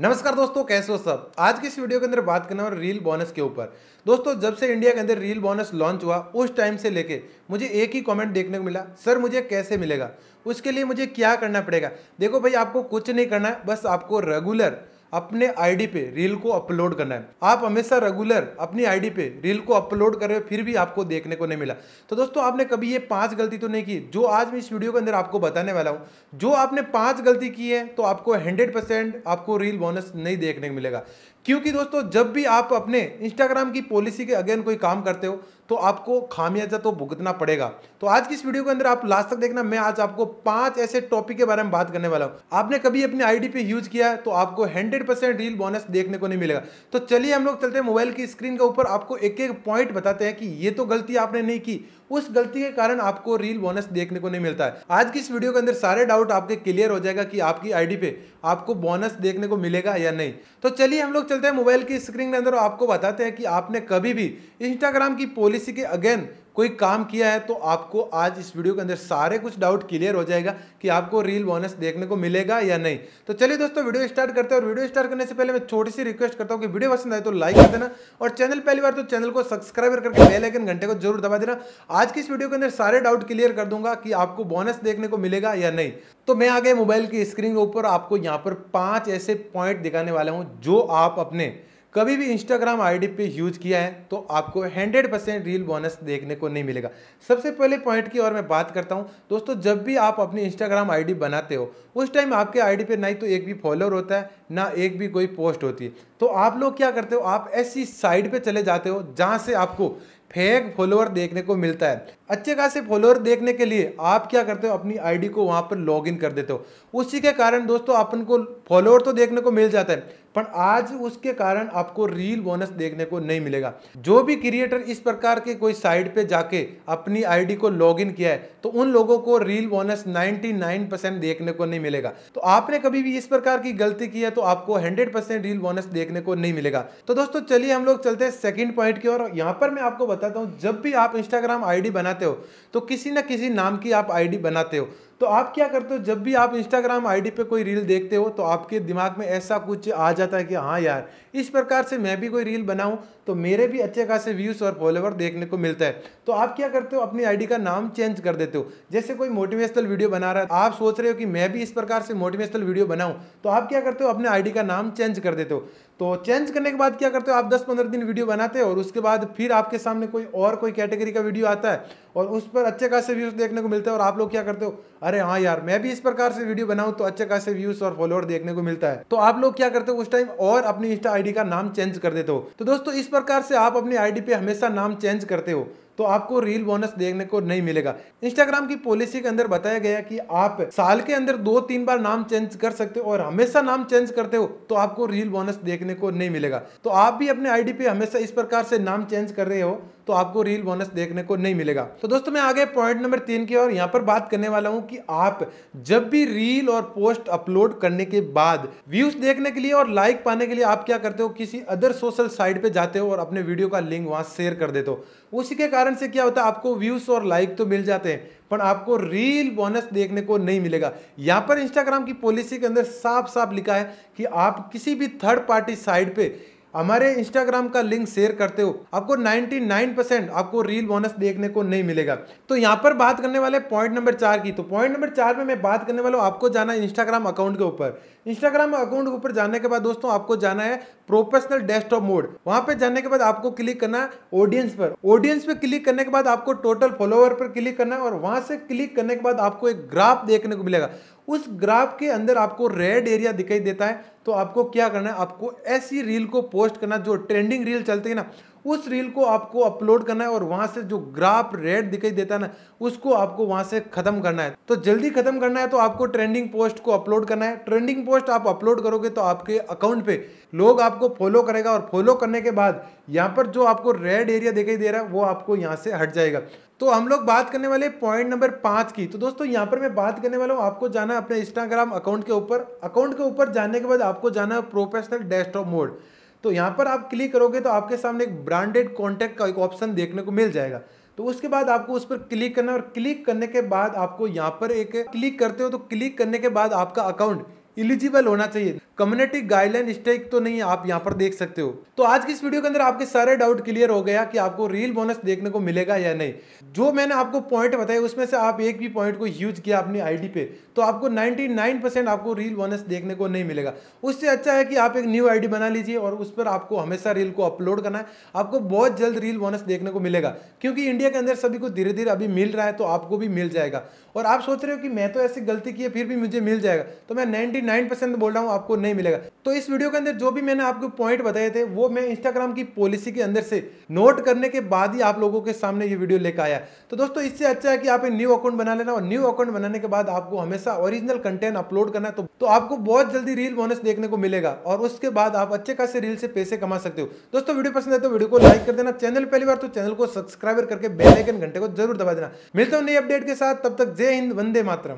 नमस्कार दोस्तों कैसे हो सब आज की इस वीडियो के अंदर बात करने वाले रील बोनस के ऊपर दोस्तों जब से इंडिया के अंदर रील बोनस लॉन्च हुआ उस टाइम से लेके मुझे एक ही कमेंट देखने को मिला सर मुझे कैसे मिलेगा उसके लिए मुझे क्या करना पड़ेगा देखो भाई आपको कुछ नहीं करना है बस आपको रेगुलर अपने आईडी पे रील को अपलोड करना है आप हमेशा रेगुलर अपनी आईडी पे रील को अपलोड कर रहे हो फिर भी आपको देखने को नहीं मिला तो दोस्तों आपने कभी ये पांच गलती तो नहीं की जो आज मैं इस वीडियो के अंदर आपको बताने वाला हूँ जो आपने पांच गलती की है तो आपको हंड्रेड आपको रील बोनस नहीं देखने को मिलेगा क्योंकि दोस्तों जब भी आप अपने इंस्टाग्राम की पॉलिसी के अगेन कोई काम करते हो तो आपको खामियाजा तो भुगतना पड़ेगा तो आज की इस वीडियो के अंदर आप लास्ट तक देखना मैं आज आपको पांच ऐसे टॉपिक के बारे में बात करने वाला हूँ आपने कभी अपनी आईडी पे यूज किया है तो आपको 100 परसेंट रील बोनस देखने को नहीं मिलेगा तो चलिए हम लोग चलते हैं मोबाइल की स्क्रीन के ऊपर आपको एक एक पॉइंट बताते हैं कि ये तो गलती आपने नहीं की उस गलती के कारण आपको रील बोनस देखने को नहीं मिलता है आज की इस वीडियो के अंदर सारे डाउट आपके क्लियर हो जाएगा कि आपकी आईडी पे आपको बोनस देखने को मिलेगा या नहीं तो चलिए हम लोग चलते हैं मोबाइल की स्क्रीन के अंदर आपको बताते हैं कि आपने कभी भी इंस्टाग्राम की पॉलिसी के अगेन कोई काम किया है तो आपको आज इस वीडियो के अंदर सारे कुछ डाउट क्लियर हो जाएगा कि आपको रील बोनस देखने को मिलेगा या नहीं तो चलिए दोस्तों वीडियो स्टार्ट करते हैं और वीडियो स्टार्ट करने से पहले मैं छोटी सी रिक्वेस्ट करता हूँ कि वीडियो पसंद आए तो लाइक कर देना और चैनल पहली बार तो चैनल को सब्सक्राइब करके बेलाइकन घंटे को जरूर दबा देना आज की इस वीडियो के अंदर सारे डाउट क्लियर कर दूंगा कि आपको बोनस देखने को मिलेगा या नहीं तो मैं आगे मोबाइल की स्क्रीन के ऊपर आपको यहाँ पर पाँच ऐसे पॉइंट दिखाने वाला हूँ जो आप अपने कभी भी इंस्टाग्राम आईडी पे यूज किया है तो आपको 100 परसेंट रील बोनस देखने को नहीं मिलेगा सबसे पहले पॉइंट की और मैं बात करता हूँ दोस्तों जब भी आप अपनी इंस्टाग्राम आईडी बनाते हो उस टाइम आपके आईडी पे ना ही तो एक भी फॉलोअर होता है ना एक भी कोई पोस्ट होती है तो आप लोग क्या करते हो आप ऐसी साइड पर चले जाते हो जहाँ से आपको फेक फॉलोअर देखने को मिलता है अच्छे खासे फॉलोअर देखने के लिए आप क्या करते हो अपनी आईडी को वहाँ पर लॉगिन कर देते हो उसी के कारण दोस्तों अपन को फॉलोअर तो देखने को मिल जाता है पर आज उसके कारण आपको रील बोनस देखने को नहीं मिलेगा जो भी क्रिएटर इस प्रकार के कोई साइट पे जाके अपनी आईडी को लॉगिन किया है तो उन लोगों को रील बोनस 99 परसेंट देखने को नहीं मिलेगा तो आपने कभी भी इस प्रकार की गलती की है तो आपको 100 परसेंट रील बोनस देखने को नहीं मिलेगा तो दोस्तों चलिए हम लोग चलते हैं सेकेंड पॉइंट की और यहाँ पर मैं आपको बताता हूँ जब भी आप इंस्टाग्राम आई बनाते हो तो किसी ना किसी नाम की आप आई बनाते हो तो आप क्या करते हो जब भी आप इंस्टाग्राम आईडी पे कोई रील देखते हो तो आपके दिमाग में ऐसा कुछ आ जाता है कि हाँ यार इस प्रकार से मैं भी कोई रील बनाऊँ तो मेरे भी अच्छे खासे व्यूज़ और फॉलोवर देखने को मिलता है तो आप क्या करते हो अपनी आईडी का नाम चेंज कर देते हो जैसे कोई मोटिवेशनल वीडियो बना रहा है आप सोच रहे हो कि मैं भी इस प्रकार से मोटिवेशनल वीडियो बनाऊँ तो आप क्या करते हो अपने आईडी का नाम चेंज कर देते हो तो चेंज करने के बाद क्या करते हो आप दस पंद्रह दिन वीडियो बनाते हो और उसके बाद फिर आपके सामने कोई और कोई कैटेगरी का वीडियो आता है और उस पर अच्छे खासे व्यूज़ देखने को मिलते हैं और आप लोग क्या करते हो अरे हाँ यार मैं भी इस प्रकार से वीडियो बनाऊँ तो अच्छे खासे व्यूज़ और फॉलोअर देखने को मिलता है तो आप लोग क्या करते हो उस टाइम और अपनी इंस्टा आईडी का नाम चेंज कर देते हो तो दोस्तों इस प्रकार से आप अपनी आईडी पे हमेशा नाम चेंज करते हो तो आपको रील बोनस देखने को नहीं मिलेगा इंस्टाग्राम की पॉलिसी के अंदर बताया गया कि आप साल के अंदर दो तीन बार नाम चेंज कर सकते हो और हमेशा नाम चेंज करते हो तो आपको रील बोनस देखने को नहीं मिलेगा तो आप भी अपने आईडी पे हमेशा इस प्रकार से नाम चेंज कर रहे हो तो आपको रील बोनस देखने को नहीं मिलेगा तो दोस्तों मैं आगे पॉइंट नंबर तीन की और यहाँ पर बात करने वाला हूँ कि आप जब भी रील और पोस्ट अपलोड करने के बाद व्यूज देखने के लिए और लाइक पाने के लिए आप क्या करते हो किसी अदर सोशल साइट पे जाते हो और अपने वीडियो का लिंक वहां शेयर कर देते हो उसी के कारण से क्या होता है आपको व्यूज़ और लाइक तो मिल जाते हैं पर आपको रील बोनस देखने को नहीं मिलेगा यहां पर इंस्टाग्राम की पॉलिसी के अंदर साफ साफ लिखा है कि आप किसी भी थर्ड पार्टी साइड पर हमारे इंस्टाग्राम का लिंक शेयर करते हो आपको 99% आपको रील बोनस देखने को नहीं मिलेगा तो यहाँ पर बात करने वाले पॉइंट नंबर चार की तो पॉइंट नंबर चार में मैं बात करने वाला हूँ आपको जाना इंस्टाग्राम अकाउंट के ऊपर इंस्टाग्राम अकाउंट के ऊपर जाने के बाद दोस्तों आपको जाना है प्रोफेशनल डेस्कटॉप मोड वहां पर जाने के बाद आपको क्लिक करना है ऑडियंस पर ऑडियंस पर क्लिक करने के बाद आपको टोटल फॉलोअर पर क्लिक करना है और वहां से क्लिक करने के बाद आपको एक ग्राफ देखने को मिलेगा उस ग्राफ के अंदर आपको रेड एरिया दिखाई देता है तो आपको क्या करना है आपको ऐसी रील को पोस्ट करना जो ट्रेंडिंग रील चलती है ना उस रील को आपको अपलोड करना है और वहां से जो ग्राफ रेड दिखाई देता है ना उसको आपको वहां से ख़त्म करना है तो जल्दी ख़त्म करना है तो आपको ट्रेंडिंग पोस्ट को अपलोड करना है ट्रेंडिंग पोस्ट आप अपलोड करोगे तो आपके अकाउंट पे लोग आपको फॉलो करेगा और फॉलो करने के बाद यहाँ पर जो आपको रेड एरिया दिखाई दे रहा है वो आपको यहाँ से हट जाएगा तो हम लोग बात करने वाले पॉइंट नंबर पांच की तो दोस्तों यहाँ पर मैं बात करने वाला हूँ आपको जाना अपने इंस्टाग्राम अकाउंट के ऊपर अकाउंट के ऊपर जाने के बाद आपको जाना प्रोफेशनल डेस्कटॉप मोड तो यहाँ पर आप क्लिक करोगे तो आपके सामने एक ब्रांडेड कॉन्टैक्ट का एक ऑप्शन देखने को मिल जाएगा तो उसके बाद आपको उस पर क्लिक करना और क्लिक करने के बाद आपको यहाँ पर एक क्लिक करते हो तो क्लिक करने के बाद आपका अकाउंट इलिजिबल होना चाहिए कम्युनिटी गाइडलाइन स्टेक तो नहीं आप यहाँ पर देख सकते हो तो आज की इस वीडियो के अंदर आपके सारे डाउट क्लियर हो गया कि आपको रियल बोनस देखने को मिलेगा या नहीं जो मैंने आपको पॉइंट बताए उसमें से आप एक भी पॉइंट को यूज किया अपनी आईडी पे तो आपको 99% आपको रियल बोनस देखने को नहीं मिलेगा उससे अच्छा है कि आप एक न्यू आईडी बना लीजिए और उस पर आपको हमेशा रील को अपलोड करना है आपको बहुत जल्द रील बोनस देखने को मिलेगा क्योंकि इंडिया के अंदर सभी को धीरे धीरे अभी मिल रहा है तो आपको भी मिल जाएगा और आप सोच रहे हो कि मैं तो ऐसी गलती की है फिर भी मुझे मिल जाएगा तो मैं नाइनटी नाइन परसेंट बोल रहा हूँ आपको नहीं मिलेगा तो इस वीडियो के अंदर जो भी मैंने आपको पॉइंट बताए थे वो मैं इंस्टाग्राम की पॉलिसी के अंदर से नोट करने के बाद ही आप लोगों के सामने ये वीडियो लेकर आया तो दोस्तों इससे अच्छा है कि आप न्यू अकाउंट बना लेना और न्यू अकाउंट बनाने के बाद आपको हमेशा ओरिजिनल कंटेंट अपलोड करना है तो, तो आपको बहुत जल्दी रील बोनस देखने को मिलेगा और उसके बाद आप अच्छे खासे रील से पैसे कमा सकते हो दोस्तों वीडियो पसंद है तो वीडियो को लाइक कर देना चैनल पहली बार तो चैनल को सब्सक्राइब करके बेलाइकन घंटे को जरूर दबा देना मिलते हो नई अपडेट के साथ तब तक जय हिंद वंदे मातरम